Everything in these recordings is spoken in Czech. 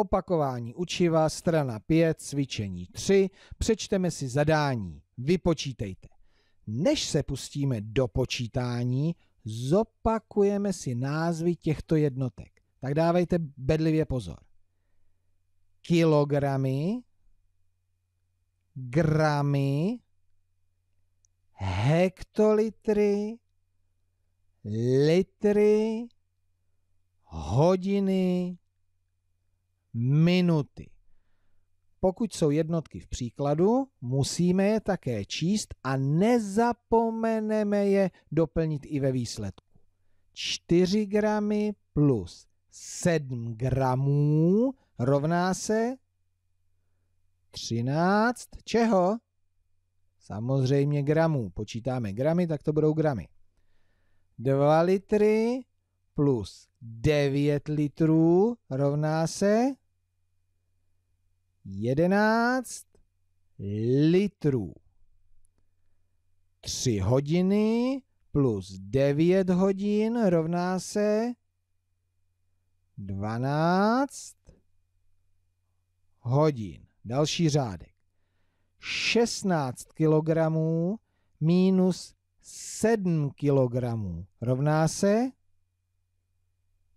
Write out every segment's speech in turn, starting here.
Opakování učiva, strana 5, cvičení 3. Přečteme si zadání. Vypočítejte. Než se pustíme do počítání, zopakujeme si názvy těchto jednotek. Tak dávejte bedlivě pozor. Kilogramy, gramy, hektolitry, litry, hodiny, minuty. Pokud jsou jednotky v příkladu, musíme je také číst a nezapomeneme je doplnit i ve výsledku. 4 gramy plus 7 gramů rovná se 13 čeho? Samozřejmě gramů. Počítáme gramy, tak to budou gramy. 2 litry plus 9 litrů rovná se 11 litrů. 3 hodiny plus 9 hodin rovná se 12 hodin. Další řádek. 16 kg minus 7 kg rovná se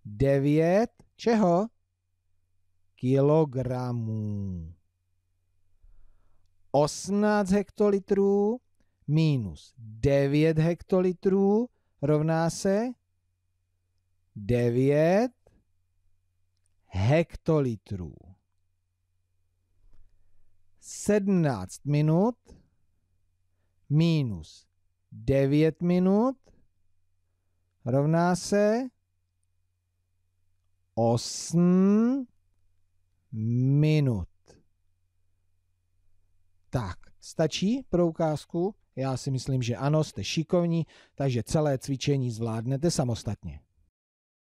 9 čeho? kilogramů. 18 hektolitrů minus 9 hektolitrů rovná se 9 hektolitrů. 17 minut minus 9 minut rovná se 8 Tak, stačí pro ukázku? Já si myslím, že ano, jste šikovní, takže celé cvičení zvládnete samostatně.